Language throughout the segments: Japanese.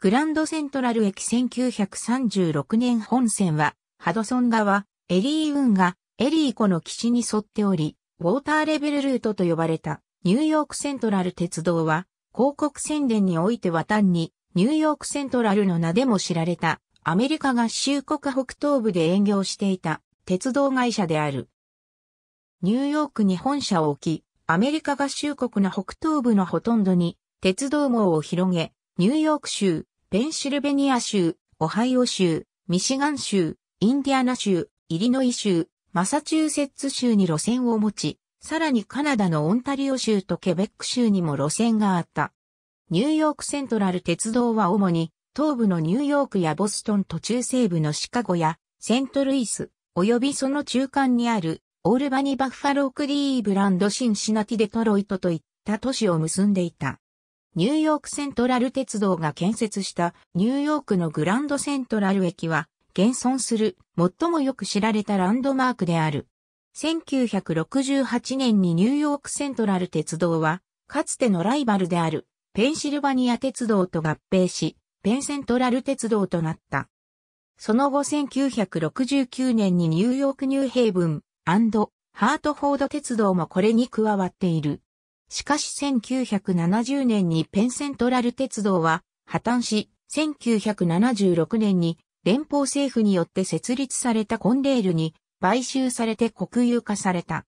グランドセントラル駅1936年本線は、ハドソン川、エリー運河、エリー湖の岸に沿っており、ウォーターレベルルートと呼ばれたニューヨークセントラル鉄道は、広告宣伝においては単にニューヨークセントラルの名でも知られたアメリカ合衆国北東部で営業していた鉄道会社である。ニューヨークに本社を置き、アメリカ合衆国の北東部のほとんどに鉄道網を広げ、ニューヨーク州、ペンシルベニア州、オハイオ州、ミシガン州、インディアナ州、イリノイ州、マサチューセッツ州に路線を持ち、さらにカナダのオンタリオ州とケベック州にも路線があった。ニューヨークセントラル鉄道は主に東部のニューヨークやボストンと中西部のシカゴやセントルイス、及びその中間にあるオールバニバッファロークリーブランドシンシナティデトロイトといった都市を結んでいた。ニューヨークセントラル鉄道が建設したニューヨークのグランドセントラル駅は現存する最もよく知られたランドマークである。1968年にニューヨークセントラル鉄道はかつてのライバルであるペンシルバニア鉄道と合併しペンセントラル鉄道となった。その後1969年にニューヨークニューヘイブンハートフォード鉄道もこれに加わっている。しかし1970年にペンセントラル鉄道は破綻し、1976年に連邦政府によって設立されたコンレールに買収されて国有化された。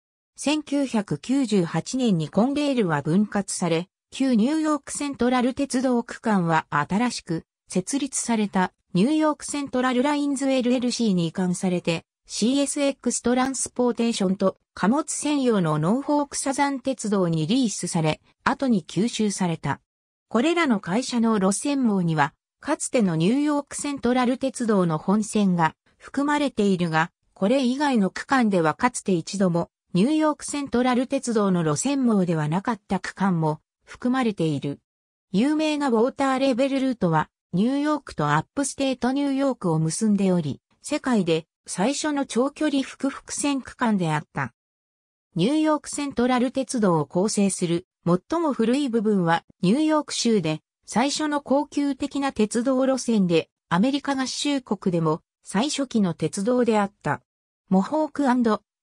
1998年にコンレールは分割され、旧ニューヨークセントラル鉄道区間は新しく設立されたニューヨークセントラルラインズ LLC に移管されて、CSX トランスポーテーションと貨物専用のノーフォークサザン鉄道にリースされ、後に吸収された。これらの会社の路線網には、かつてのニューヨークセントラル鉄道の本線が含まれているが、これ以外の区間ではかつて一度もニューヨークセントラル鉄道の路線網ではなかった区間も含まれている。有名なウォーターレベルルートはニューヨークとアップステートニューヨークを結んでおり、世界で最初の長距離複々線区間であった。ニューヨークセントラル鉄道を構成する最も古い部分はニューヨーク州で最初の高級的な鉄道路線でアメリカ合衆国でも最初期の鉄道であった。モホーク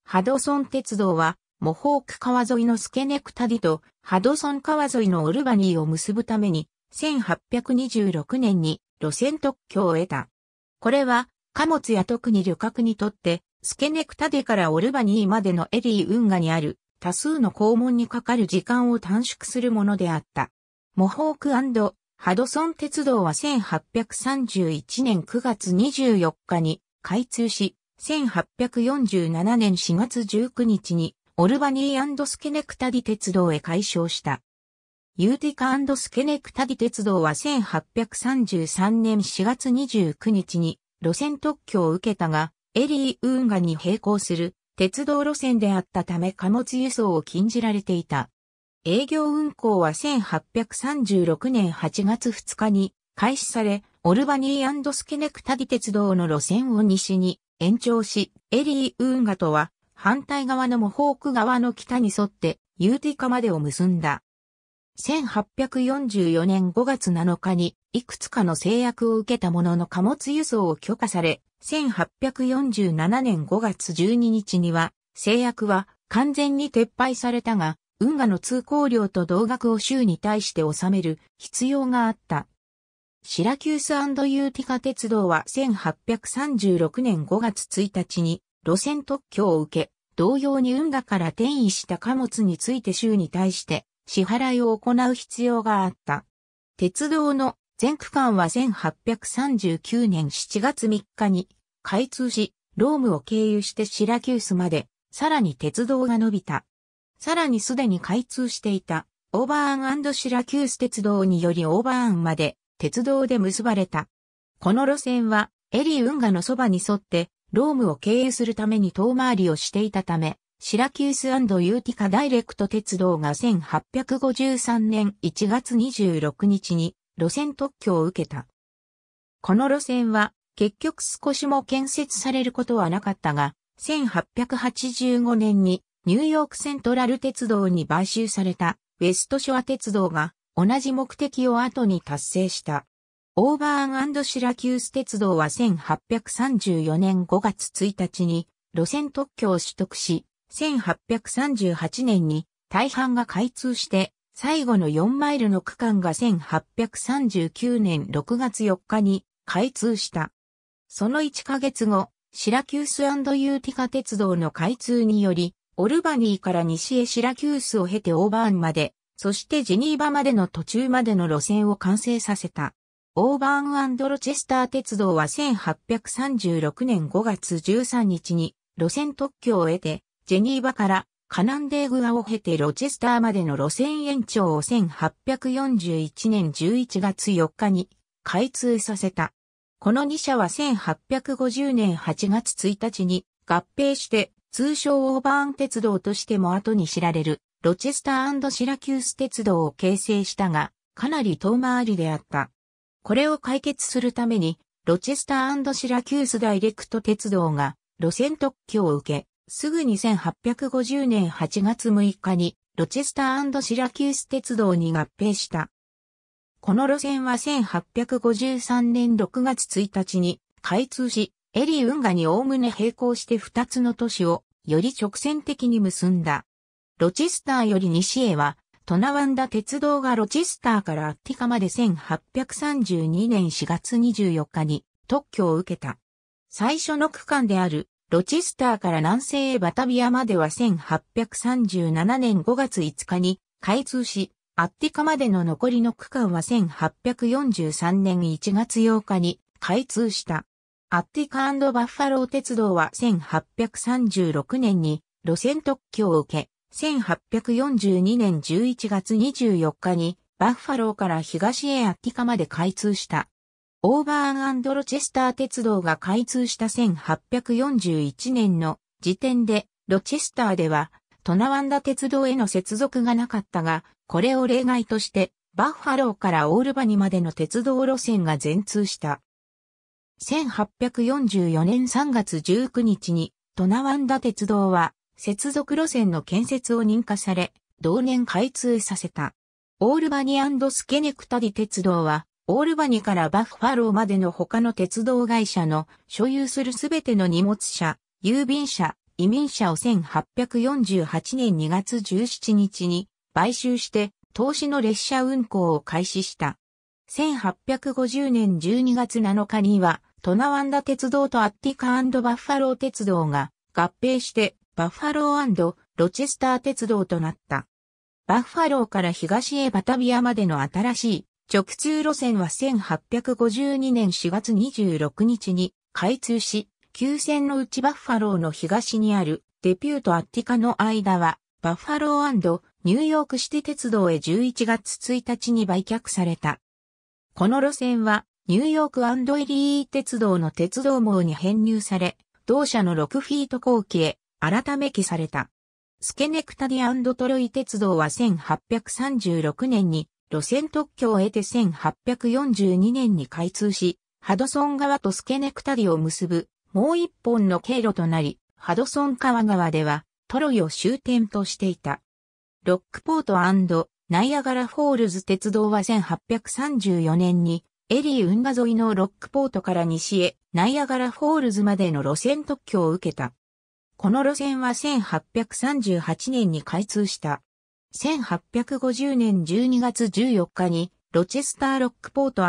ハドソン鉄道はモホーク川沿いのスケネクタディとハドソン川沿いのオルバニーを結ぶために1826年に路線特許を得た。これは貨物や特に旅客にとって、スケネクタデからオルバニーまでのエリー運河にある多数の肛門にかかる時間を短縮するものであった。モホークハドソン鉄道は1831年9月24日に開通し、1847年4月19日にオルバニースケネクタディ鉄道へ改称した。ユーティカスケネクタディ鉄道は1833年4月29日に路線特許を受けたが、エリー運河に並行する鉄道路線であったため貨物輸送を禁じられていた。営業運行は1836年8月2日に開始され、オルバニースケネクタディ鉄道の路線を西に延長し、エリー運河とは反対側のモホーク側の北に沿ってユーティカまでを結んだ。1844年5月7日にいくつかの制約を受けたものの貨物輸送を許可され、1847年5月12日には制約は完全に撤廃されたが、運河の通行料と同額を州に対して納める必要があった。シラキュースユーティカ鉄道は1836年5月1日に路線特許を受け、同様に運河から転移した貨物について州に対して支払いを行う必要があった。鉄道の全区間は1839年7月3日に開通し、ロームを経由してシラキュースまで、さらに鉄道が伸びた。さらにすでに開通していた、オーバーンシラキュース鉄道によりオーバーンまで、鉄道で結ばれた。この路線は、エリー運河のそばに沿って、ロームを経由するために遠回りをしていたため、シラキュースユーティカダイレクト鉄道が1853年1月26日に路線特許を受けた。この路線は結局少しも建設されることはなかったが、1885年にニューヨークセントラル鉄道に買収されたウェストショア鉄道が同じ目的を後に達成した。オーバーンシラキュース鉄道は1834年5月1日に路線特許を取得し、1838年に大半が開通して、最後の4マイルの区間が1839年6月4日に開通した。その1ヶ月後、シラキュースユーティカ鉄道の開通により、オルバニーから西へシラキュースを経てオーバーンまで、そしてジニーバまでの途中までの路線を完成させた。オーバーンロチェスター鉄道は1836年5月13日に路線特許を得て、ジェニーバからカナンデーグアを経てロチェスターまでの路線延長を1841年11月4日に開通させた。この2社は1850年8月1日に合併して通称オーバーン鉄道としても後に知られるロチェスターシラキュース鉄道を形成したがかなり遠回りであった。これを解決するためにロチェスターシラキュースダイレクト鉄道が路線特許を受け、すぐに1850年8月6日に、ロチェスターシラキュース鉄道に合併した。この路線は1853年6月1日に開通し、エリー運河におおむね並行して2つの都市をより直線的に結んだ。ロチェスターより西へは、トナワンダ鉄道がロチェスターからアッティカまで1832年4月24日に特許を受けた。最初の区間であるロチスターから南西へバタビアまでは1837年5月5日に開通し、アッティカまでの残りの区間は1843年1月8日に開通した。アッティカバッファロー鉄道は1836年に路線特許を受け、1842年11月24日にバッファローから東へアッティカまで開通した。オーバーンロチェスター鉄道が開通した1841年の時点で、ロチェスターでは、トナワンダ鉄道への接続がなかったが、これを例外として、バッファローからオールバニまでの鉄道路線が全通した。1844年3月19日に、トナワンダ鉄道は、接続路線の建設を認可され、同年開通させた。オールバニスケネクタディ鉄道は、オールバニからバッファローまでの他の鉄道会社の所有するすべての荷物車、郵便車、移民車を1848年2月17日に買収して投資の列車運行を開始した。1850年12月7日にはトナワンダ鉄道とアッティカバッファロー鉄道が合併してバッファローロチェスター鉄道となった。バッファローから東へバタビアまでの新しい直通路線は1852年4月26日に開通し、旧線の内バッファローの東にあるデピュートアッティカの間は、バッファローニューヨークシティ鉄道へ11月1日に売却された。この路線は、ニューヨークエリー鉄道の鉄道網に編入され、同社の6フィート後期へ改め記された。スケネクタディトロイ鉄道は1836年に路線特許を得て1842年に開通し、ハドソン川とスケネクタリを結ぶもう一本の経路となり、ハドソン川側ではトロイを終点としていた。ロックポートナイアガラフォールズ鉄道は1834年にエリー運河沿いのロックポートから西へナイアガラフォールズまでの路線特許を受けた。この路線は1838年に開通した。1850年12月14日に、ロチェスター・ロックポート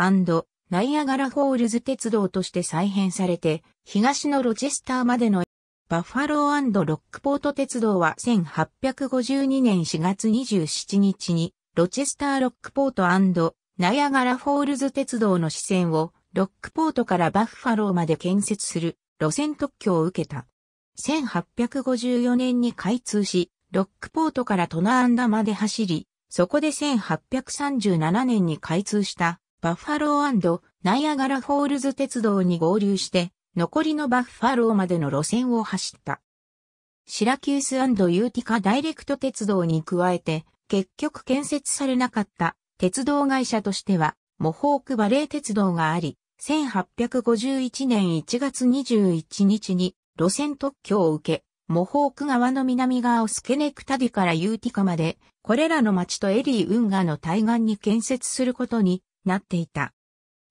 ナイアガラ・ホールズ鉄道として再編されて、東のロチェスターまでのバッファローロックポート鉄道は1852年4月27日に、ロチェスター・ロックポートナイアガラ・ホールズ鉄道の支線を、ロックポートからバッファローまで建設する路線特許を受けた。1854年に開通し、ロックポートからトナアンダまで走り、そこで1837年に開通したバッファローナイアガラホールズ鉄道に合流して、残りのバッファローまでの路線を走った。シラキュースユーティカダイレクト鉄道に加えて、結局建設されなかった鉄道会社としては、モホークバレー鉄道があり、1851年1月21日に路線特許を受け、モホーク川の南側をスケネクタディからユーティカまで、これらの町とエリー運河の対岸に建設することになっていた。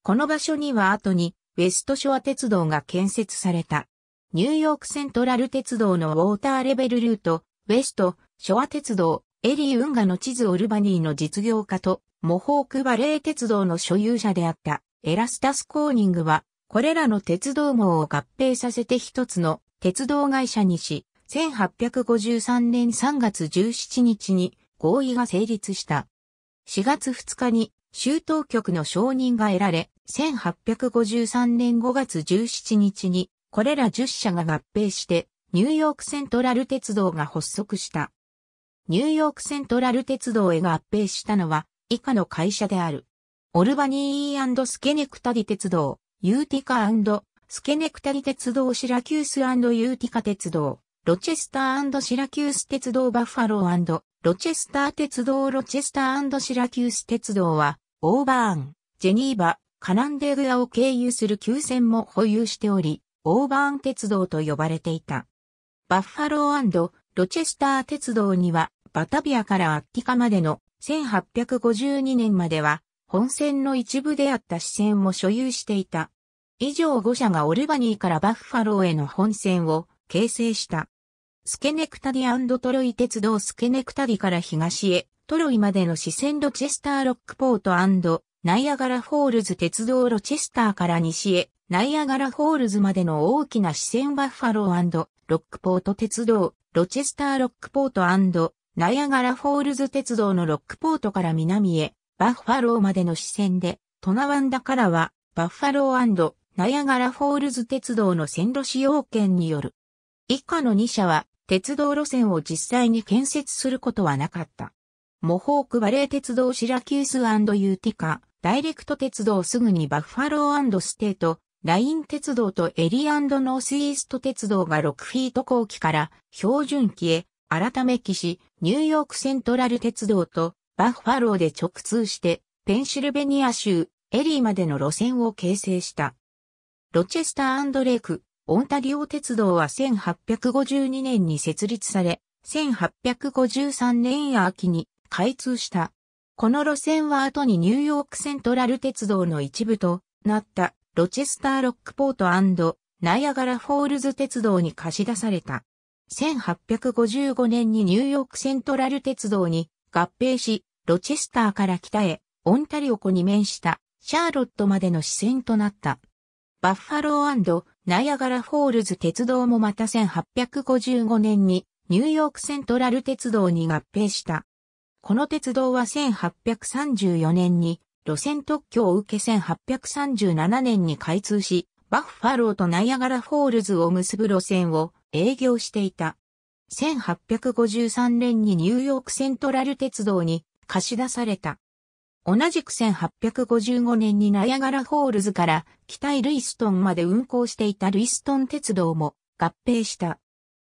この場所には後に、ウェストショア鉄道が建設された。ニューヨークセントラル鉄道のウォーターレベルルート、ウェスト、ショア鉄道、エリー運河の地図オルバニーの実業家と、モホークバレー鉄道の所有者であった、エラスタス・コーニングは、これらの鉄道網を合併させて一つの鉄道会社にし、1853年3月17日に合意が成立した。4月2日に州当局の承認が得られ、1853年5月17日にこれら10社が合併してニューヨークセントラル鉄道が発足した。ニューヨークセントラル鉄道へ合併したのは以下の会社である。オルバニースケネクタディ鉄道、ユーティカスケネクタリ鉄道シラキュースユーティカ鉄道、ロチェスターシラキュース鉄道バッファローロチェスター鉄道ロチェスターシラキュース鉄道は、オーバーン、ジェニーバ、カナンデグアを経由する急線も保有しており、オーバーン鉄道と呼ばれていた。バッファローロチェスター鉄道には、バタビアからアッティカまでの1852年までは、本線の一部であった支線も所有していた。以上5社がオルバニーからバッファローへの本線を形成した。スケネクタディトロイ鉄道スケネクタディから東へ、トロイまでの四川ロチェスターロックポートナイアガラフォールズ鉄道ロチェスターから西へ、ナイアガラフォールズまでの大きな四川バッファローロックポート鉄道、ロチェスターロックポートナイアガラフォールズ鉄道のロックポートから南へ、バッファローまでの支線で、トナワンダからは、バッファローナヤガラフォールズ鉄道の線路使用権による。以下の2社は、鉄道路線を実際に建設することはなかった。モホークバレー鉄道シラキュースユーティカ、ダイレクト鉄道すぐにバッファローステート、ライン鉄道とエリーノースイースト鉄道が6フィート後期から標準期へ改め期し、ニューヨークセントラル鉄道とバッファローで直通してペンシルベニア州エリーまでの路線を形成した。ロチェスターレイク、オンタリオ鉄道は1852年に設立され、1853年秋に開通した。この路線は後にニューヨークセントラル鉄道の一部となったロチェスターロックポートナイアガラフォールズ鉄道に貸し出された。1855年にニューヨークセントラル鉄道に合併し、ロチェスターから北へ、オンタリオ湖に面したシャーロットまでの支線となった。バッファローナイアガラフォールズ鉄道もまた1855年にニューヨークセントラル鉄道に合併した。この鉄道は1834年に路線特許を受け1837年に開通し、バッファローとナイアガラフォールズを結ぶ路線を営業していた。1853年にニューヨークセントラル鉄道に貸し出された。同じく1855年にナイアガラホールズから北イルイストンまで運行していたルイストン鉄道も合併した。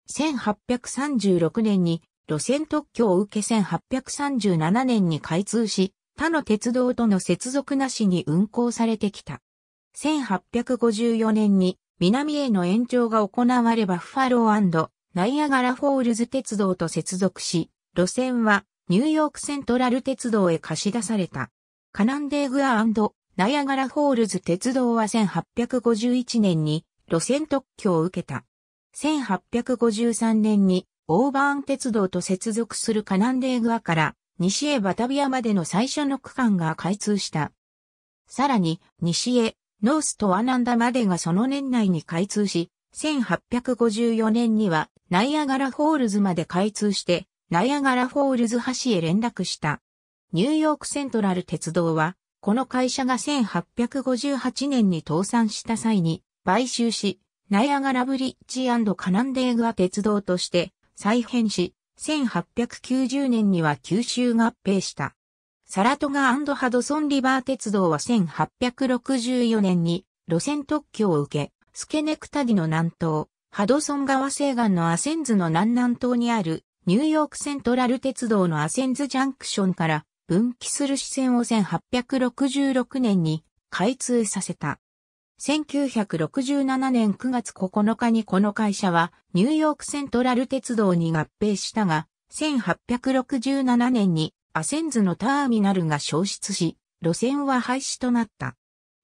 1836年に路線特許を受け1837年に開通し、他の鉄道との接続なしに運行されてきた。1854年に南への延長が行われば、ファローナイアガラホールズ鉄道と接続し、路線はニューヨークセントラル鉄道へ貸し出された。カナンデーグアナイアガラホールズ鉄道は1851年に路線特許を受けた。1853年にオーバーン鉄道と接続するカナンデーグアから西へバタビアまでの最初の区間が開通した。さらに西へノースとアナンダまでがその年内に開通し、1854年にはナイアガラホールズまで開通してナイアガラフォールズ橋へ連絡した。ニューヨークセントラル鉄道は、この会社が1858年に倒産した際に買収し、ナイアガラブリッジカナンデーグア鉄道として再編し、1890年には九州合併した。サラトガハドソンリバー鉄道は1864年に路線特許を受け、スケネクタディの南東、ハドソン川西岸のアセンズの南南東にあるニューヨークセントラル鉄道のアセンズジャンクションから分岐する支線を1866年に開通させた。1967年9月9日にこの会社はニューヨークセントラル鉄道に合併したが、1867年にアセンズのターミナルが消失し、路線は廃止となった。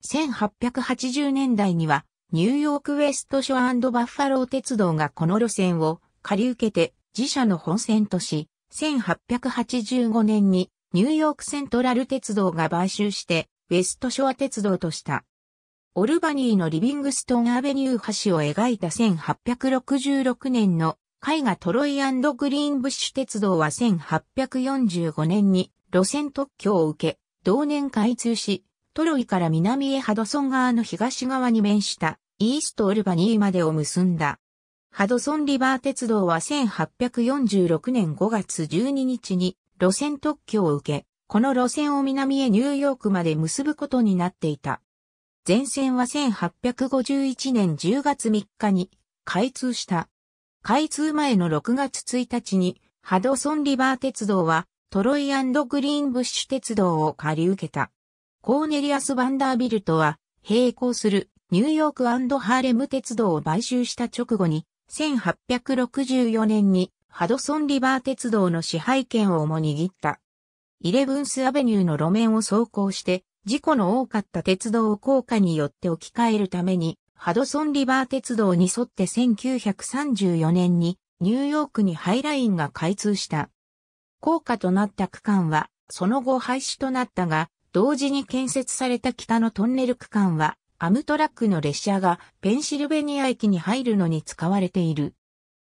1880年代にはニューヨークウェストショアバッファロー鉄道がこの路線を借り受けて自社の本線とし、1885年にニューヨークセントラル鉄道が買収してウェストショア鉄道とした。オルバニーのリビングストンアベニュー橋を描いた1866年の絵画トロイグリーンブッシュ鉄道は1845年に路線特許を受け、同年開通し、トロイから南へハドソン川の東側に面したイーストオルバニーまでを結んだ。ハドソンリバー鉄道は1846年5月12日に路線特許を受け、この路線を南へニューヨークまで結ぶことになっていた。全線は1851年10月3日に開通した。開通前の6月1日にハドソンリバー鉄道はトロイグリーンブッシュ鉄道を借り受けた。コーネリアス・バンダービルトは並行するニューヨークハーレム鉄道を買収した直後に1864年にハドソンリバー鉄道の支配権をも握った。イレブンスアベニューの路面を走行して、事故の多かった鉄道を効果によって置き換えるために、ハドソンリバー鉄道に沿って1934年にニューヨークにハイラインが開通した。効果となった区間は、その後廃止となったが、同時に建設された北のトンネル区間は、アムトラックの列車がペンシルベニア駅に入るのに使われている。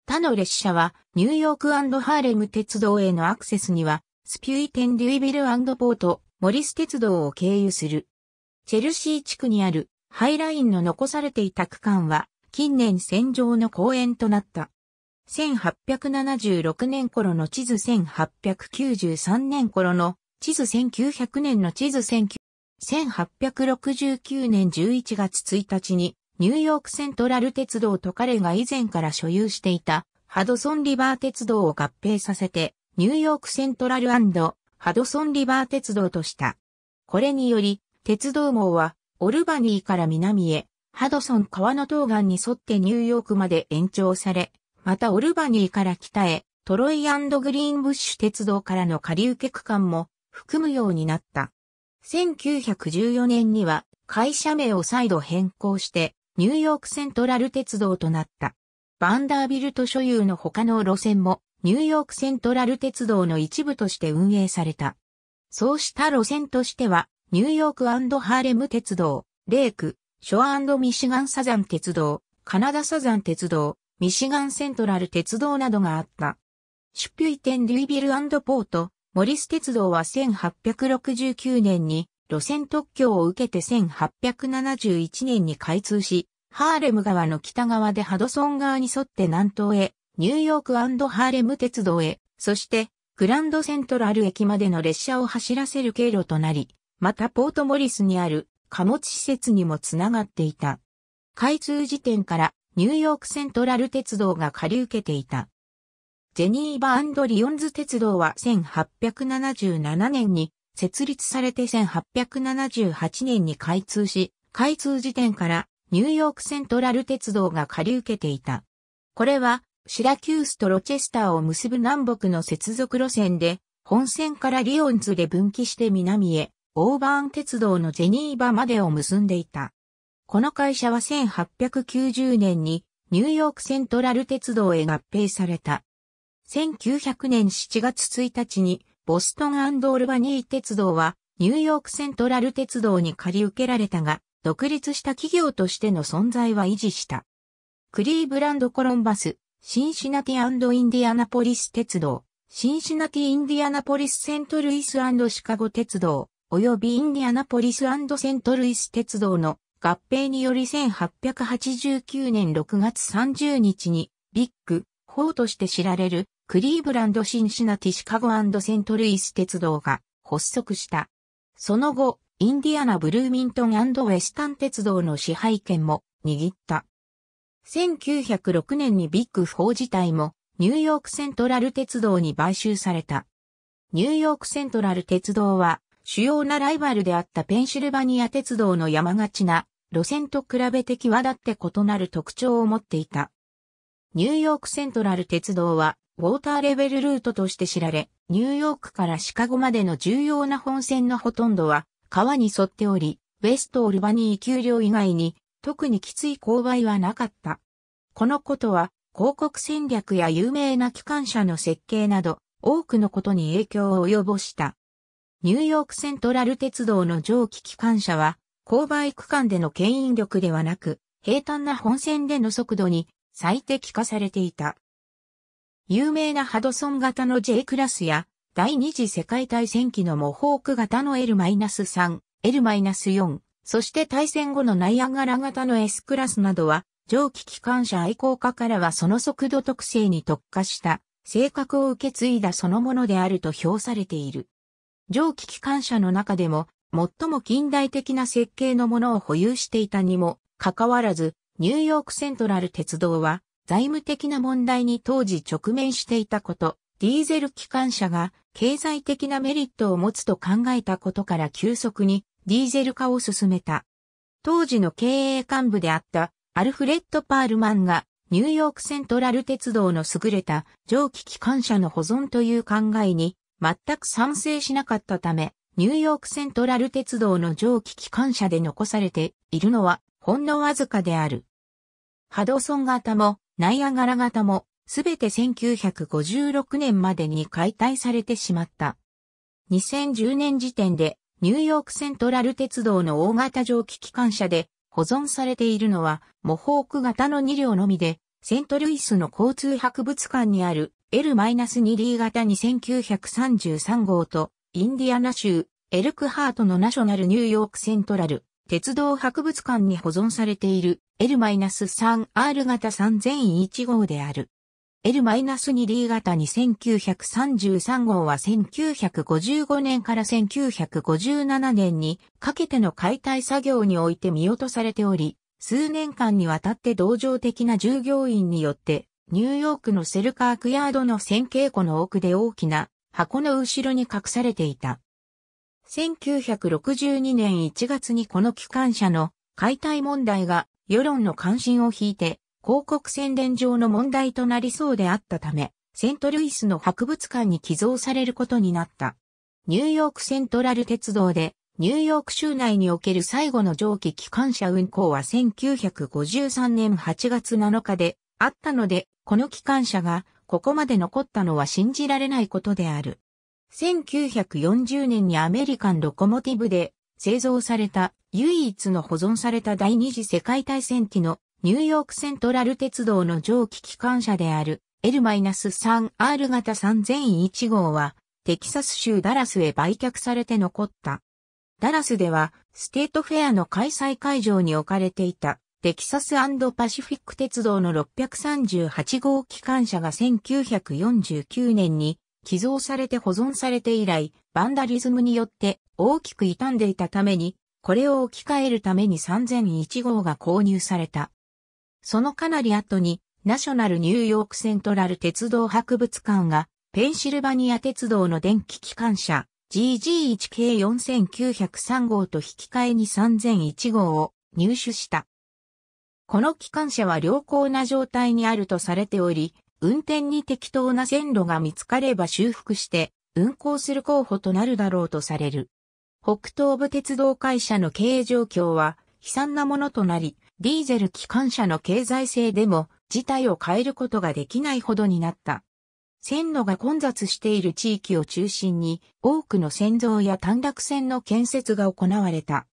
他の列車はニューヨークハーレム鉄道へのアクセスにはスピュイテン・リュイビルポート、モリス鉄道を経由する。チェルシー地区にあるハイラインの残されていた区間は近年戦場の公園となった。1876年頃の地図1893年頃の地図1900年の地図1900 1869年11月1日にニューヨークセントラル鉄道と彼が以前から所有していたハドソンリバー鉄道を合併させてニューヨークセントラルハドソンリバー鉄道とした。これにより鉄道網はオルバニーから南へハドソン川の東岸に沿ってニューヨークまで延長され、またオルバニーから北へトロイグリーンブッシュ鉄道からの下流下区間も含むようになった。1914年には会社名を再度変更してニューヨークセントラル鉄道となった。バンダービルト所有の他の路線もニューヨークセントラル鉄道の一部として運営された。そうした路線としてはニューヨークハーレム鉄道、レーク、ショアミシガンサザン鉄道、カナダサザン鉄道、ミシガンセントラル鉄道などがあった。シュピュイテン・ルイビルポート、モリス鉄道は1869年に路線特許を受けて1871年に開通し、ハーレム川の北側でハドソン川に沿って南東へ、ニューヨークハーレム鉄道へ、そしてグランドセントラル駅までの列車を走らせる経路となり、またポートモリスにある貨物施設にもつながっていた。開通時点からニューヨークセントラル鉄道が借り受けていた。ジェニーバリオンズ鉄道は1877年に設立されて1878年に開通し、開通時点からニューヨークセントラル鉄道が借り受けていた。これはシラキュースとロチェスターを結ぶ南北の接続路線で、本線からリオンズで分岐して南へ、オーバーン鉄道のジェニーバまでを結んでいた。この会社は1890年にニューヨークセントラル鉄道へ合併された。1900年7月1日にボストンオルバニー鉄道はニューヨークセントラル鉄道に借り受けられたが、独立した企業としての存在は維持した。クリーブランドコロンバス、シンシナティインディアナポリス鉄道、シンシナティインディアナポリスセントルイスシカゴ鉄道、及びインディアナポリスセントルイス鉄道の合併により1889年6月30日にビッグ法として知られるクリーブランド・シンシナティ・シカゴセントルイス鉄道が発足した。その後、インディアナ・ブルーミントンウェスタン鉄道の支配権も握った。1906年にビッグ4自体もニューヨークセントラル鉄道に買収された。ニューヨークセントラル鉄道は主要なライバルであったペンシルバニア鉄道の山がちな路線と比べて際立って異なる特徴を持っていた。ニューヨークセントラル鉄道は、ウォーターレベルルートとして知られ、ニューヨークからシカゴまでの重要な本線のほとんどは、川に沿っており、ウェストオルバニー丘陵以外に、特にきつい勾配はなかった。このことは、広告戦略や有名な機関車の設計など、多くのことに影響を及ぼした。ニューヨークセントラル鉄道の蒸気機関車は、勾配区間での牽引力ではなく、平坦な本線での速度に最適化されていた。有名なハドソン型の J クラスや、第二次世界大戦期のモホーク型の L-3、L-4、そして大戦後のナイアガラ型の S クラスなどは、蒸気機関車愛好家からはその速度特性に特化した性格を受け継いだそのものであると評されている。蒸気機関車の中でも最も近代的な設計のものを保有していたにもかかわらず、ニューヨークセントラル鉄道は財務的な問題に当時直面していたこと、ディーゼル機関車が経済的なメリットを持つと考えたことから急速にディーゼル化を進めた。当時の経営幹部であったアルフレッド・パールマンがニューヨークセントラル鉄道の優れた蒸気機関車の保存という考えに全く賛成しなかったため、ニューヨークセントラル鉄道の蒸気機関車で残されているのはほんのわずかである。ハドソン型も、ナイアガラ型も、すべて1956年までに解体されてしまった。2010年時点で、ニューヨークセントラル鉄道の大型蒸気機関車で保存されているのは、モホーク型の2両のみで、セントルイスの交通博物館にある L-2D 型2933号と、インディアナ州、エルクハートのナショナルニューヨークセントラル鉄道博物館に保存されている L-3R 型3001号である。L-2D 型2933号は1955年から1957年にかけての解体作業において見落とされており、数年間にわたって同情的な従業員によってニューヨークのセルカークヤードの線形庫の奥で大きな箱の後ろに隠されていた。1962年1月にこの機関車の解体問題が世論の関心を引いて広告宣伝上の問題となりそうであったため、セントルイスの博物館に寄贈されることになった。ニューヨークセントラル鉄道でニューヨーク州内における最後の蒸気機関車運行は1953年8月7日であったので、この機関車がここまで残ったのは信じられないことである。1940年にアメリカンロコモティブで製造された唯一の保存された第二次世界大戦期のニューヨークセントラル鉄道の蒸気機関車である L-3R 型3001号はテキサス州ダラスへ売却されて残った。ダラスではステートフェアの開催会場に置かれていたテキサスパシフィック鉄道の638号機関車が1949年に寄贈されて保存されて以来、バンダリズムによって大きく傷んでいたために、これを置き換えるために3001号が購入された。そのかなり後に、ナショナルニューヨークセントラル鉄道博物館が、ペンシルバニア鉄道の電気機関車 GG1 k 4903号と引き換えに3001号を入手した。この機関車は良好な状態にあるとされており、運転に適当な線路が見つかれば修復して運行する候補となるだろうとされる。北東部鉄道会社の経営状況は悲惨なものとなり、ディーゼル機関車の経済性でも事態を変えることができないほどになった。線路が混雑している地域を中心に多くの線像や短絡線の建設が行われた。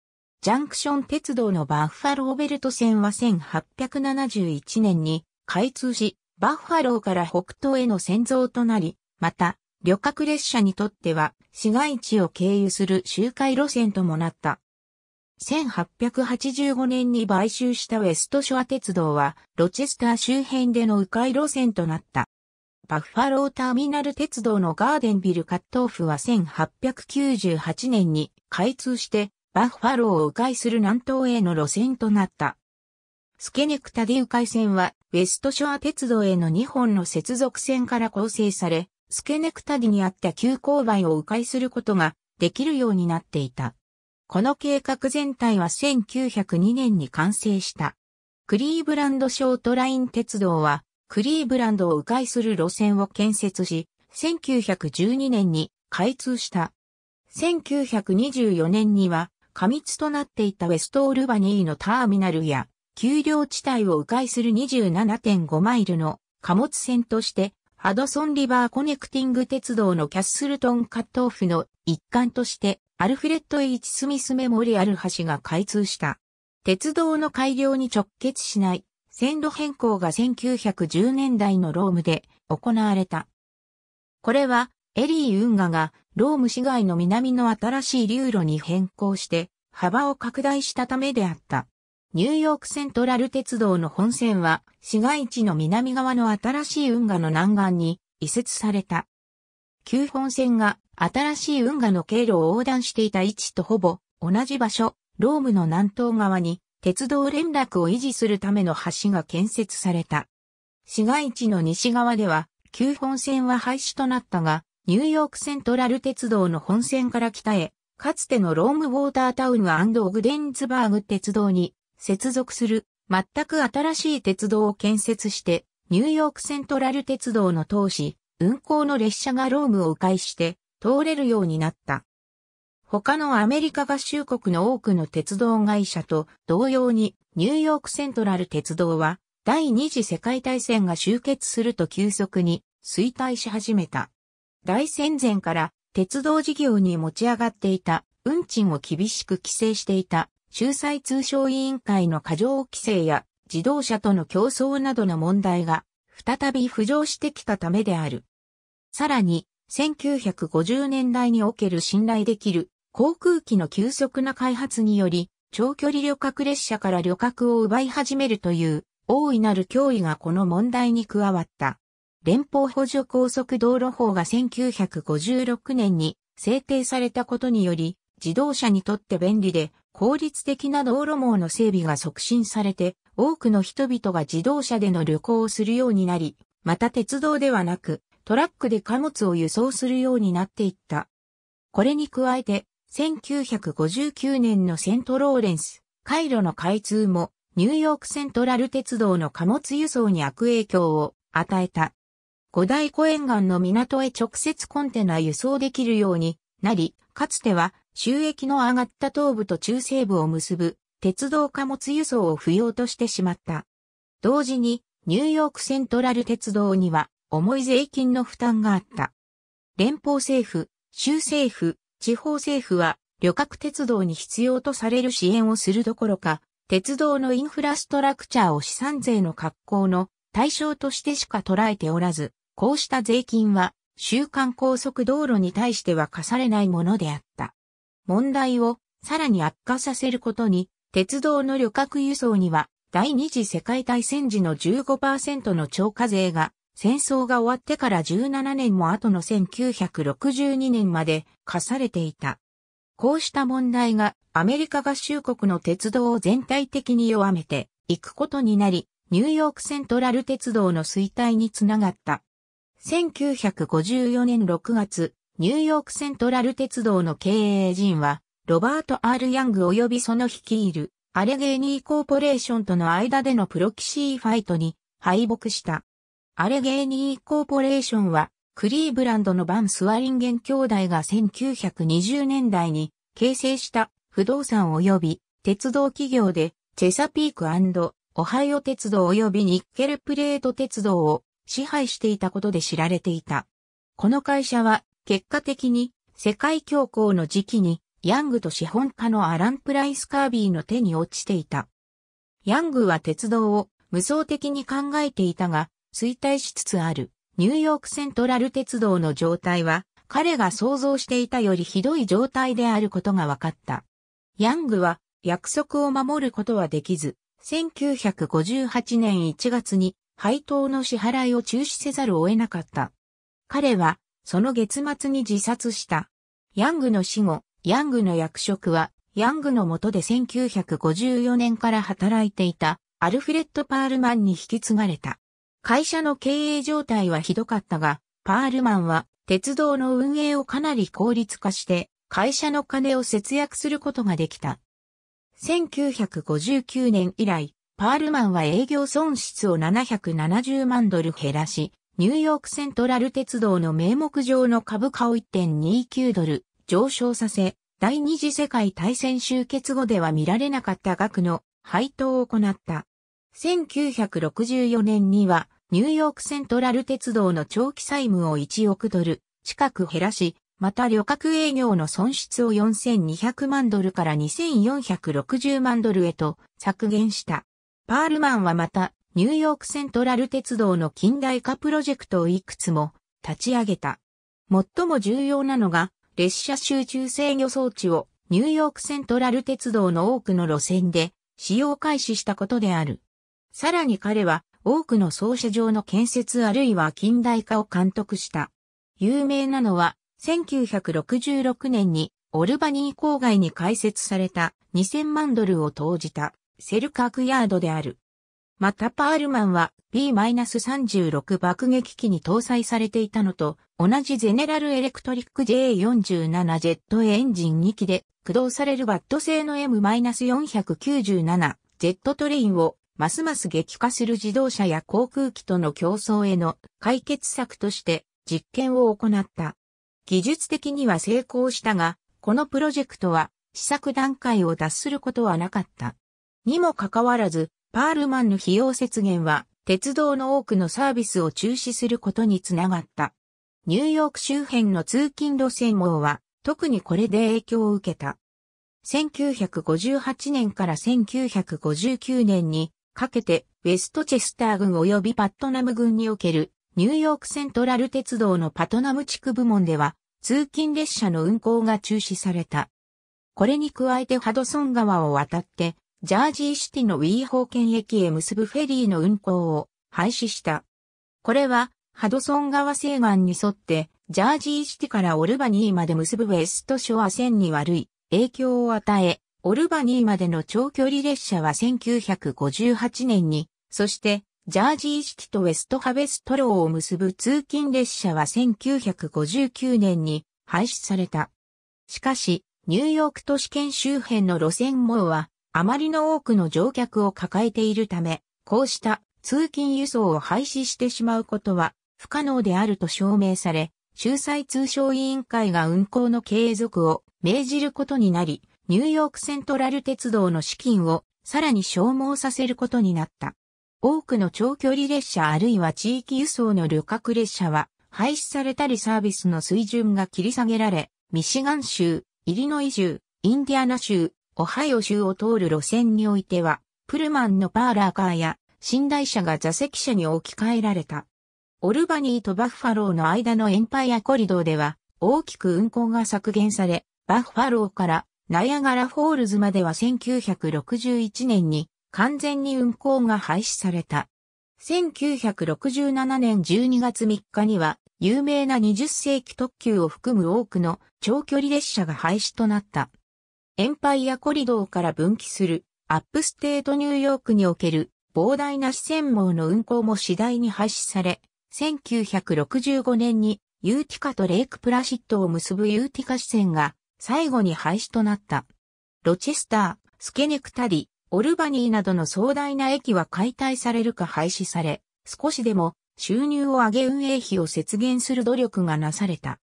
ジャンクション鉄道のバッファローベルト線は1871年に開通し、バッファローから北東への先導となり、また、旅客列車にとっては、市街地を経由する周回路線ともなった。1885年に買収したウェストショア鉄道は、ロチェスター周辺での迂回路線となった。バッファローターミナル鉄道のガーデンビルカットオフは1898年に開通して、バッファローを迂回する南東への路線となった。スケネクタディウ海線は、ウェストショア鉄道への2本の接続線から構成され、スケネクタディにあった急勾配を迂回することができるようになっていた。この計画全体は1902年に完成した。クリーブランドショートライン鉄道は、クリーブランドを迂回する路線を建設し、1912年に開通した。1924年には、過密となっていたウェストオルバニーのターミナルや、丘陵地帯を迂回する27.5マイルの貨物船として、ハドソンリバーコネクティング鉄道のキャッスルトンカットオフの一環として、アルフレッド・ H・ スミスメモリアル橋が開通した。鉄道の改良に直結しない線路変更が1910年代のロームで行われた。これはエリー・運河がローム市街の南の新しい流路に変更して幅を拡大したためであった。ニューヨークセントラル鉄道の本線は、市街地の南側の新しい運河の南岸に移設された。旧本線が新しい運河の経路を横断していた位置とほぼ同じ場所、ロームの南東側に鉄道連絡を維持するための橋が建設された。市街地の西側では、旧本線は廃止となったが、ニューヨークセントラル鉄道の本線から北へ、かつてのロームウォータータウンオグデンズバーグ鉄道に接続する全く新しい鉄道を建設してニューヨークセントラル鉄道の通し運行の列車がロームを迂回して通れるようになった。他のアメリカ合衆国の多くの鉄道会社と同様にニューヨークセントラル鉄道は第二次世界大戦が終結すると急速に衰退し始めた。大戦前から鉄道事業に持ち上がっていた運賃を厳しく規制していた仲裁通商委員会の過剰規制や自動車との競争などの問題が再び浮上してきたためである。さらに、1950年代における信頼できる航空機の急速な開発により、長距離旅客列車から旅客を奪い始めるという大いなる脅威がこの問題に加わった。連邦補助高速道路法が1956年に制定されたことにより、自動車にとって便利で効率的な道路網の整備が促進されて、多くの人々が自動車での旅行をするようになり、また鉄道ではなく、トラックで貨物を輸送するようになっていった。これに加えて、1959年のセントローレンス、回路の開通も、ニューヨークセントラル鉄道の貨物輸送に悪影響を与えた。五大湖沿岸の港へ直接コンテナ輸送できるようになり、かつては収益の上がった東部と中西部を結ぶ鉄道貨物輸送を不要としてしまった。同時にニューヨークセントラル鉄道には重い税金の負担があった。連邦政府、州政府、地方政府は旅客鉄道に必要とされる支援をするどころか、鉄道のインフラストラクチャーを資産税の格好の対象としてしか捉えておらず、こうした税金は、週間高速道路に対しては課されないものであった。問題をさらに悪化させることに、鉄道の旅客輸送には第二次世界大戦時の15%の超過税が戦争が終わってから17年も後の1962年まで課されていた。こうした問題がアメリカ合衆国の鉄道を全体的に弱めていくことになり、ニューヨークセントラル鉄道の衰退につながった。1954年6月、ニューヨークセントラル鉄道の経営陣は、ロバート・アール・ヤング及びその率いるアレゲーニーコーポレーションとの間でのプロキシーファイトに敗北した。アレゲーニーコーポレーションは、クリーブランドのバン・スワリンゲン兄弟が1920年代に形成した不動産及び鉄道企業で、チェサピークオハイオ鉄道及びニッケルプレート鉄道を支配していたことで知られていた。この会社は結果的に世界恐慌の時期にヤングと資本家のアラン・プライス・カービーの手に落ちていた。ヤングは鉄道を無双的に考えていたが、衰退しつつあるニューヨークセントラル鉄道の状態は彼が想像していたよりひどい状態であることが分かった。ヤングは約束を守ることはできず、1958年1月に配当の支払いを中止せざるを得なかった。彼はその月末に自殺した。ヤングの死後、ヤングの役職は、ヤングの下で1954年から働いていたアルフレッド・パールマンに引き継がれた。会社の経営状態はひどかったが、パールマンは鉄道の運営をかなり効率化して会社の金を節約することができた。1959年以来、パールマンは営業損失を770万ドル減らし、ニューヨークセントラル鉄道の名目上の株価を1.29ドル上昇させ、第二次世界大戦終結後では見られなかった額の配当を行った。1964年にはニューヨークセントラル鉄道の長期債務を1億ドル近く減らし、また旅客営業の損失を4200万ドルから2460万ドルへと削減した。パールマンはまたニューヨークセントラル鉄道の近代化プロジェクトをいくつも立ち上げた。最も重要なのが列車集中制御装置をニューヨークセントラル鉄道の多くの路線で使用開始したことである。さらに彼は多くの操車場の建設あるいは近代化を監督した。有名なのは1966年にオルバニー郊外に開設された2000万ドルを投じたセルカークヤードである。またパールマンは P-36 爆撃機に搭載されていたのと同じゼネラルエレクトリック J47 ジェットエンジン2機で駆動されるバット製の M-497 ジェットトレインをますます激化する自動車や航空機との競争への解決策として実験を行った。技術的には成功したが、このプロジェクトは試作段階を脱することはなかった。にもかかわらず、パールマンの費用節減は、鉄道の多くのサービスを中止することにつながった。ニューヨーク周辺の通勤路線網は、特にこれで影響を受けた。1958年から1959年にかけて、ウェストチェスター軍及びパットナム軍におけるニューヨークセントラル鉄道のパトナム地区部門では、通勤列車の運行が中止された。これに加えてハドソン川を渡って、ジャージーシティのウィーホーケン駅へ結ぶフェリーの運行を廃止した。これは、ハドソン川西岸に沿って、ジャージーシティからオルバニーまで結ぶウェストショア線に悪い影響を与え、オルバニーまでの長距離列車は1958年に、そして、ジャージーシティとウェストハベストローを結ぶ通勤列車は1959年に廃止された。しかし、ニューヨーク都市圏周辺の路線網はあまりの多くの乗客を抱えているため、こうした通勤輸送を廃止してしまうことは不可能であると証明され、仲裁通商委員会が運行の継続を命じることになり、ニューヨークセントラル鉄道の資金をさらに消耗させることになった。多くの長距離列車あるいは地域輸送の旅客列車は廃止されたりサービスの水準が切り下げられ、ミシガン州、イリノイ州、インディアナ州、オハイオ州を通る路線においては、プルマンのパーラーカーや、寝台車が座席車に置き換えられた。オルバニーとバッファローの間のエンパイアコリドーでは、大きく運行が削減され、バッファローからナヤガラフォールズまでは1961年に完全に運行が廃止された。1967年12月3日には有名な20世紀特急を含む多くの長距離列車が廃止となった。エンパイアコリドーから分岐するアップステートニューヨークにおける膨大な四線網の運行も次第に廃止され、1965年にユーティカとレイクプラシットを結ぶユーティカ支線が最後に廃止となった。ロチェスター、スケネクタリ、オルバニーなどの壮大な駅は解体されるか廃止され、少しでも収入を上げ運営費を節減する努力がなされた。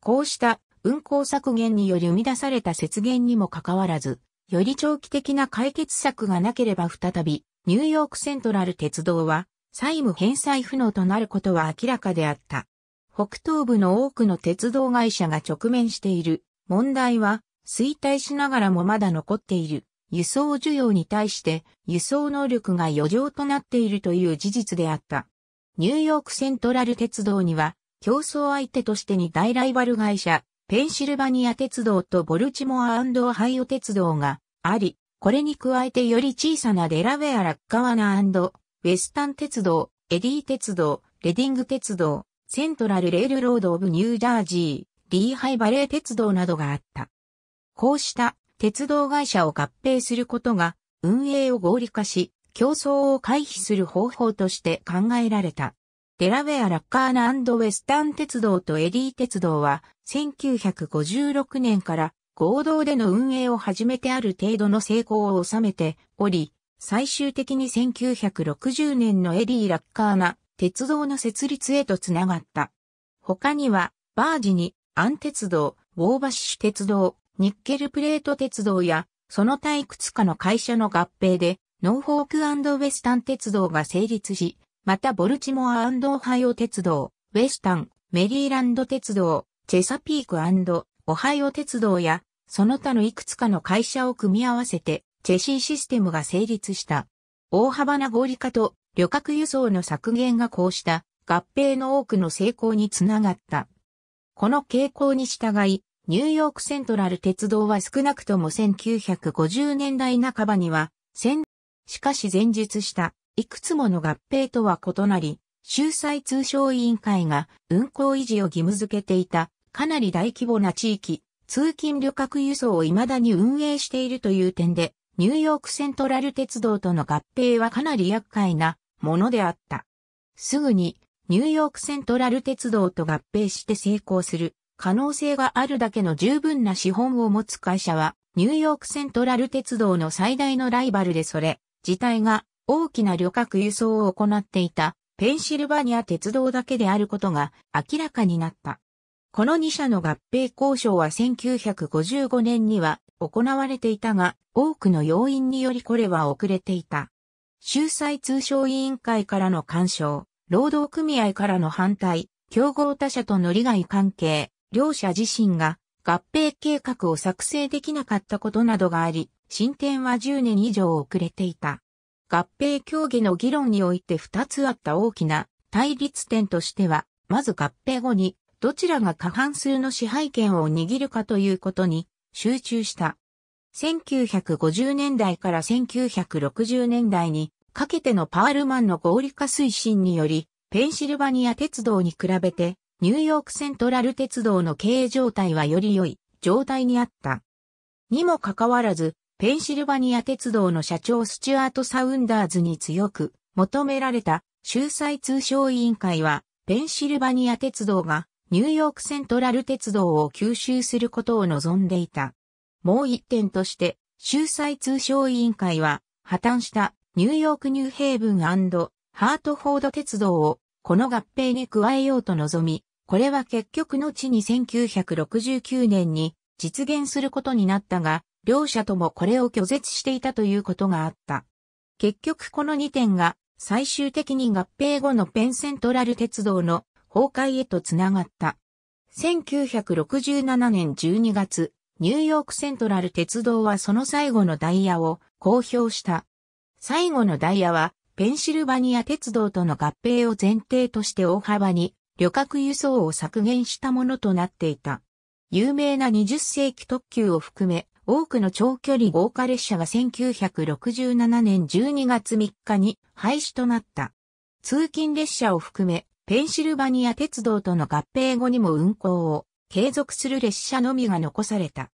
こうした運行削減により生み出された節減にもかかわらず、より長期的な解決策がなければ再び、ニューヨークセントラル鉄道は、債務返済不能となることは明らかであった。北東部の多くの鉄道会社が直面している問題は、衰退しながらもまだ残っている輸送需要に対して輸送能力が余剰となっているという事実であった。ニューヨークセントラル鉄道には競争相手としてに大ライバル会社ペンシルバニア鉄道とボルチモアオハイオ鉄道があり、これに加えてより小さなデラウェア・ラッカワナウェスタン鉄道、エディ鉄道、レディング鉄道、セントラルレールロード・オブ・ニュージャージー、リーハイバレー鉄道などがあった。こうした鉄道会社を合併することが運営を合理化し、競争を回避する方法として考えられた。デラウェア・ラッカーナウェスタン鉄道とエディ鉄道は、1956年から合同での運営を始めてある程度の成功を収めており、最終的に1960年のエディ・ラッカーナ鉄道の設立へとつながった。他には、バージニ、アン鉄道、ウォーバッシュ鉄道、ニッケルプレート鉄道や、その他いくつかの会社の合併で、ノーフォークウェスタン鉄道が成立し、またボルチモアオハイオ鉄道、ウェスタン、メリーランド鉄道、チェサピークオハイオ鉄道や、その他のいくつかの会社を組み合わせて、チェシーシステムが成立した。大幅な合理化と旅客輸送の削減がこうした合併の多くの成功につながった。この傾向に従い、ニューヨークセントラル鉄道は少なくとも1950年代半ばには、しかし前述したいくつもの合併とは異なり、秀才通商委員会が運行維持を義務付けていたかなり大規模な地域、通勤旅客輸送を未だに運営しているという点で、ニューヨークセントラル鉄道との合併はかなり厄介なものであった。すぐにニューヨークセントラル鉄道と合併して成功する可能性があるだけの十分な資本を持つ会社は、ニューヨークセントラル鉄道の最大のライバルでそれ、自体が大きな旅客輸送を行っていたペンシルバニア鉄道だけであることが明らかになった。この2社の合併交渉は1955年には行われていたが、多くの要因によりこれは遅れていた。州裁通商委員会からの干渉、労働組合からの反対、競合他社との利害関係、両社自身が合併計画を作成できなかったことなどがあり、進展は10年以上遅れていた。合併協議の議論において2つあった大きな対立点としては、まず合併後にどちらが過半数の支配権を握るかということに集中した。1950年代から1960年代にかけてのパールマンの合理化推進により、ペンシルバニア鉄道に比べて、ニューヨークセントラル鉄道の経営状態はより良い状態にあった。にもかかわらず、ペンシルバニア鉄道の社長スチュアート・サウンダーズに強く求められた州裁通商委員会は、ペンシルバニア鉄道がニューヨークセントラル鉄道を吸収することを望んでいた。もう一点として、州裁通商委員会は、破綻したニューヨークニューヘイブンハートフォード鉄道をこの合併に加えようと望み、これは結局の地に1969年に実現することになったが、両者ともこれを拒絶していたということがあった。結局この2点が最終的に合併後のペンセントラル鉄道の崩壊へとつながった。1967年12月、ニューヨークセントラル鉄道はその最後のダイヤを公表した。最後のダイヤはペンシルバニア鉄道との合併を前提として大幅に旅客輸送を削減したものとなっていた。有名な20世紀特急を含め多くの長距離豪華列車は1967年12月3日に廃止となった。通勤列車を含め、ペンシルバニア鉄道との合併後にも運行を継続する列車のみが残された。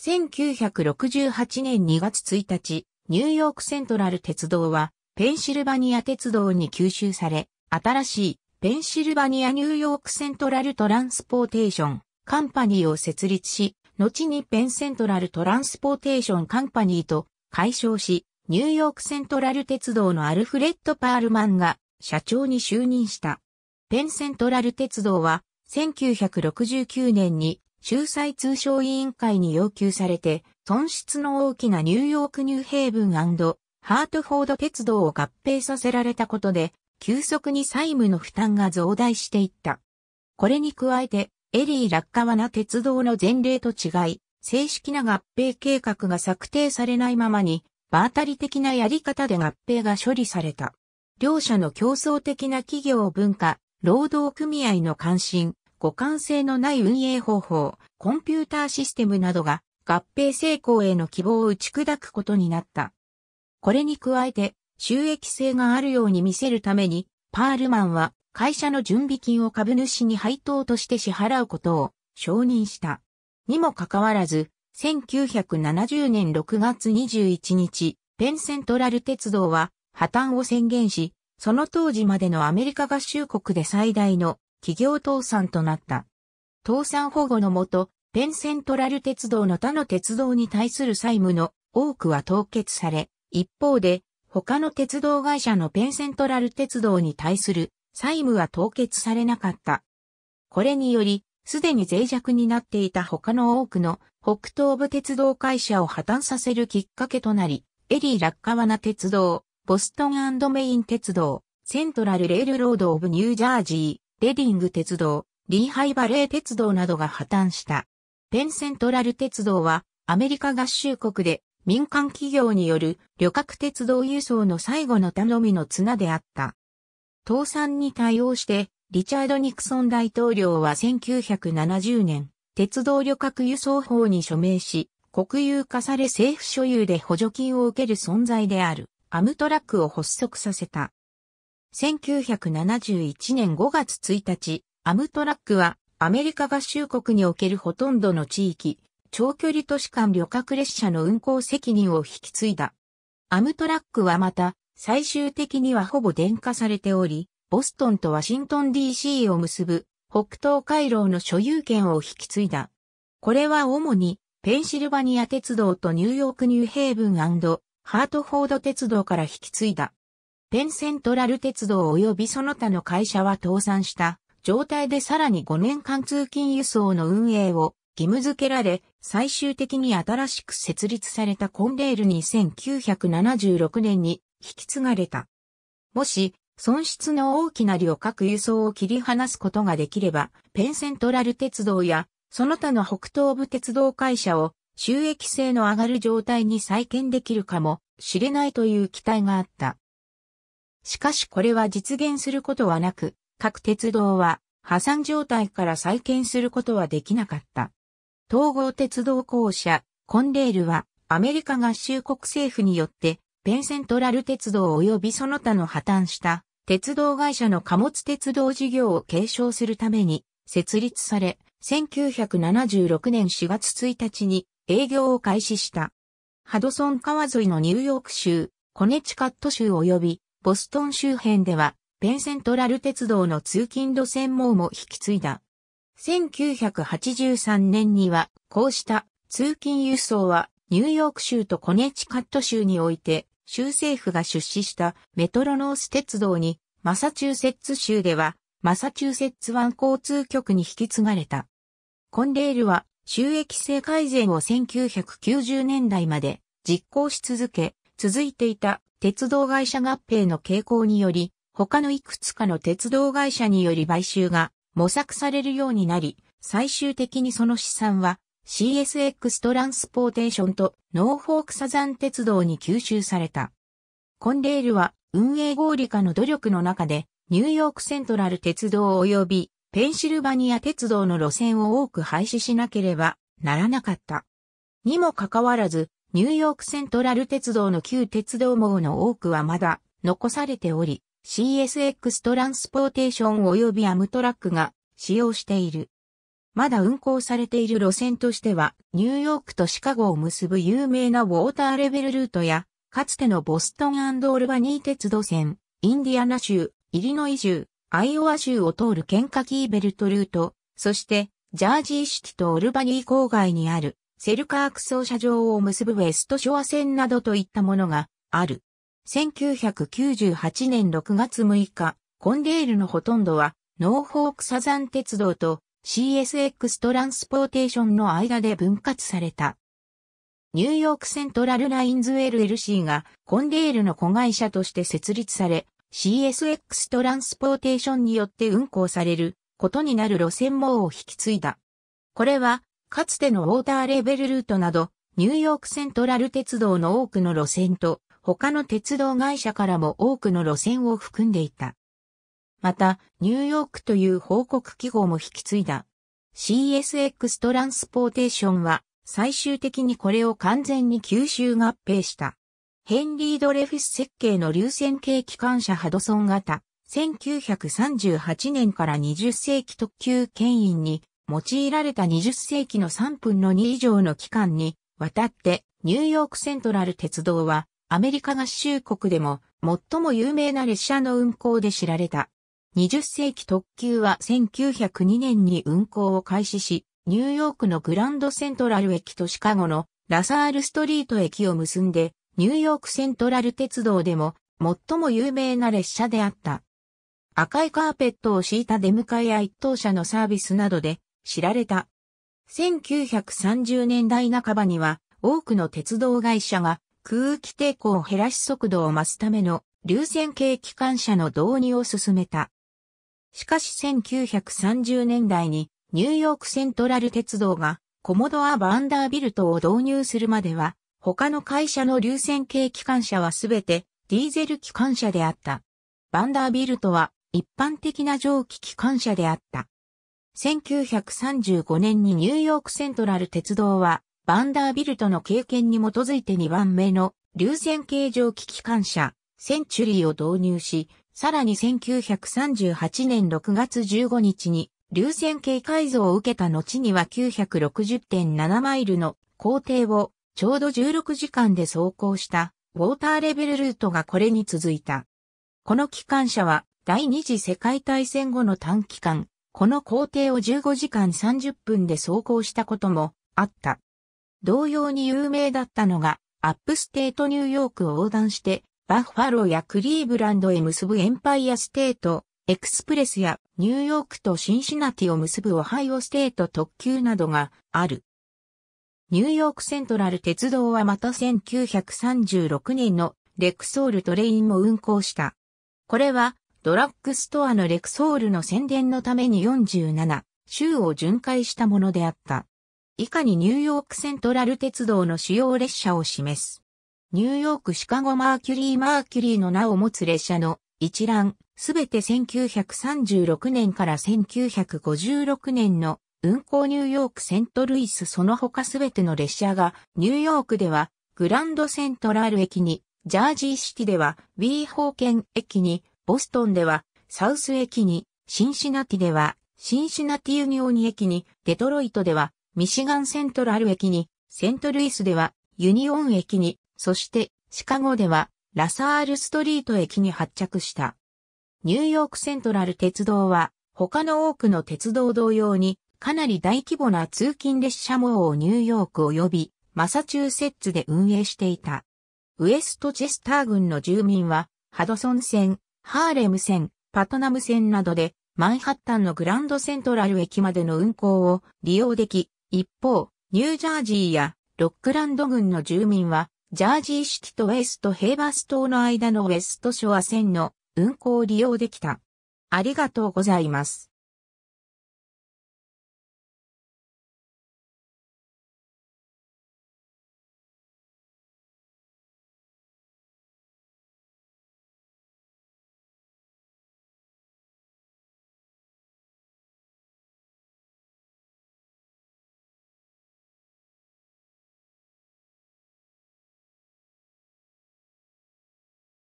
1968年2月1日、ニューヨークセントラル鉄道は、ペンシルバニア鉄道に吸収され、新しいペンシルバニアニューヨークセントラルトランスポーテーションカンパニーを設立し、後にペンセントラルトランスポーテーションカンパニーと解消し、ニューヨークセントラル鉄道のアルフレッド・パールマンが社長に就任した。ペンセントラル鉄道は1969年に仲裁通商委員会に要求されて、損失の大きなニューヨークニューヘイブンハートフォード鉄道を合併させられたことで、急速に債務の負担が増大していった。これに加えて、エリー落下ナ鉄道の前例と違い、正式な合併計画が策定されないままに、場当たり的なやり方で合併が処理された。両者の競争的な企業文化、労働組合の関心、互換性のない運営方法、コンピューターシステムなどが合併成功への希望を打ち砕くことになった。これに加えて収益性があるように見せるために、パールマンは会社の準備金を株主に配当として支払うことを承認した。にもかかわらず、1970年6月21日、ペンセントラル鉄道は破綻を宣言し、その当時までのアメリカ合衆国で最大の企業倒産となった。倒産保護のもと、ペンセントラル鉄道の他の鉄道に対する債務の多くは凍結され、一方で、他の鉄道会社のペンセントラル鉄道に対する債務は凍結されなかった。これにより、すでに脆弱になっていた他の多くの北東部鉄道会社を破綻させるきっかけとなり、エリー・ラッカワナ鉄道、ボストンメイン鉄道、セントラルレールロード・オブ・ニュージャージー、レディング鉄道、リーハイバレー鉄道などが破綻した。ペンセントラル鉄道はアメリカ合衆国で民間企業による旅客鉄道輸送の最後の頼みの綱であった。倒産に対応して、リチャード・ニクソン大統領は1970年、鉄道旅客輸送法に署名し、国有化され政府所有で補助金を受ける存在である、アムトラックを発足させた。1971年5月1日、アムトラックはアメリカ合衆国におけるほとんどの地域、長距離都市間旅客列車の運行責任を引き継いだ。アムトラックはまた、最終的にはほぼ電化されており、ボストンとワシントン DC を結ぶ北東回廊の所有権を引き継いだ。これは主にペンシルバニア鉄道とニューヨークニューヘイブンハートフォード鉄道から引き継いだ。ペンセントラル鉄道及びその他の会社は倒産した状態でさらに5年間通勤輸送の運営を義務付けられ、最終的に新しく設立されたコンレールに1976年に引き継がれた。もし、損失の大きな旅客輸送を切り離すことができれば、ペンセントラル鉄道や、その他の北東部鉄道会社を収益性の上がる状態に再建できるかもしれないという期待があった。しかしこれは実現することはなく、各鉄道は破産状態から再建することはできなかった。統合鉄道公社、コンレールはアメリカ合衆国政府によってペンセントラル鉄道及びその他の破綻した鉄道会社の貨物鉄道事業を継承するために設立され、1976年4月1日に営業を開始した。ハドソン川沿いのニューヨーク州、コネチカット州及びボストン周辺では、ペンセントラル鉄道の通勤路線網も引き継いだ。1983年には、こうした通勤輸送はニューヨーク州とコネチカット州において州政府が出資したメトロノース鉄道に、マサチューセッツ州では、マサチューセッツ湾交通局に引き継がれた。コンレールは収益性改善を1990年代まで実行し続け、続いていた鉄道会社合併の傾向により、他のいくつかの鉄道会社により買収が模索されるようになり、最終的にその資産は CSX トランスポーテーションとノーフォークサザン鉄道に吸収された。コンレールは運営合理化の努力の中でニューヨークセントラル鉄道及びペンシルバニア鉄道の路線を多く廃止しなければならなかった。にもかかわらず、ニューヨークセントラル鉄道の旧鉄道網の多くはまだ残されており、CSX トランスポーテーション及びアムトラックが使用している。まだ運行されている路線としては、ニューヨークとシカゴを結ぶ有名なウォーターレベルルートや、かつてのボストンオルバニー鉄道線、インディアナ州、イリノイ州、アイオワ州を通るケンカキーベルトルート、そして、ジャージーシティとオルバニー郊外にある、セルカーク操車場を結ぶウェストショア線などといったものがある。1998年6月6日、コンデールのほとんどは、ノーフォークサザン鉄道と CSX トランスポーテーションの間で分割された。ニューヨークセントラルラインズ LLC がコンデールの子会社として設立され、CSX トランスポーテーションによって運行されることになる路線網を引き継いだ。これは、かつてのウォーターレーベルルートなど、ニューヨークセントラル鉄道の多くの路線と、他の鉄道会社からも多くの路線を含んでいた。また、ニューヨークという報告記号も引き継いだ。CSX トランスポーテーションは、最終的にこれを完全に吸収合併した。ヘンリー・ドレフィス設計の流線型機関車ハドソン型、1938年から20世紀特急牽引に用いられた20世紀の3分の2以上の期間に渡ってニューヨークセントラル鉄道はアメリカ合衆国でも最も有名な列車の運行で知られた。20世紀特急は1902年に運行を開始し、ニューヨークのグランドセントラル駅とシカゴのラサールストリート駅を結んで、ニューヨークセントラル鉄道でも最も有名な列車であった。赤いカーペットを敷いた出迎えや一等車のサービスなどで知られた。1930年代半ばには多くの鉄道会社が空気抵抗を減らし速度を増すための流線形機関車の導入を進めた。しかし1930年代にニューヨークセントラル鉄道がコモドア・バンダービルトを導入するまでは他の会社の流線形機関車はすべてディーゼル機関車であった。バンダービルトは一般的な蒸気機関車であった。1935年にニューヨークセントラル鉄道はバンダービルトの経験に基づいて2番目の流線形蒸気機関車センチュリーを導入し、さらに1938年6月15日に、流線形改造を受けた後には960.7マイルの工程をちょうど16時間で走行したウォーターレベルルートがこれに続いた。この機関車は第二次世界大戦後の短期間、この工程を15時間30分で走行したこともあった。同様に有名だったのがアップステートニューヨークを横断してバッファローやクリーブランドへ結ぶエンパイアステート、エクスプレスやニューヨークとシンシナティを結ぶオハイオステート特急などがある。ニューヨークセントラル鉄道はまた1936年のレクソールトレインも運行した。これはドラッグストアのレクソールの宣伝のために47州を巡回したものであった。以下にニューヨークセントラル鉄道の主要列車を示す。ニューヨークシカゴマーキュリーマーキュリーの名を持つ列車の一覧、すべて1936年から1956年の運行ニューヨークセントルイスその他すべての列車がニューヨークではグランドセントラル駅に、ジャージーシティではウィーホーケン駅に、ボストンではサウス駅に、シンシナティではシンシナティユニオニ駅に、デトロイトではミシガンセントラル駅に、セントルイスではユニオン駅に、そして、シカゴでは、ラサールストリート駅に発着した。ニューヨークセントラル鉄道は、他の多くの鉄道同様に、かなり大規模な通勤列車網をニューヨーク及びマサチューセッツで運営していた。ウエストチェスター郡の住民は、ハドソン線、ハーレム線、パトナム線などで、マンハッタンのグランドセントラル駅までの運行を利用でき、一方、ニュージャージーやロックランド郡の住民は、ジャージーシティとウェストヘイバス島の間のウェストショア線の運行を利用できた。ありがとうございます。